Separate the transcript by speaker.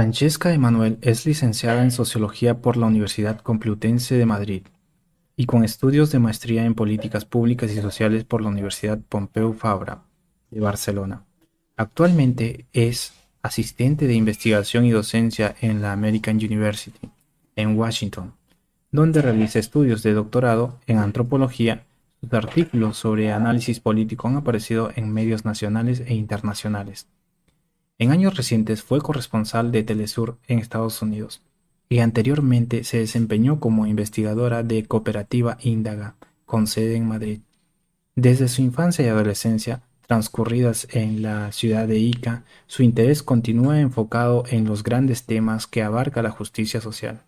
Speaker 1: Francesca Emanuel es licenciada en Sociología por la Universidad Complutense de Madrid y con estudios de maestría en Políticas Públicas y Sociales por la Universidad Pompeu Fabra de Barcelona. Actualmente es asistente de investigación y docencia en la American University en Washington, donde realiza estudios de doctorado en antropología. Sus artículos sobre análisis político han aparecido en medios nacionales e internacionales. En años recientes fue corresponsal de Telesur en Estados Unidos y anteriormente se desempeñó como investigadora de Cooperativa Índaga, con sede en Madrid. Desde su infancia y adolescencia, transcurridas en la ciudad de Ica, su interés continúa enfocado en los grandes temas que abarca la justicia social.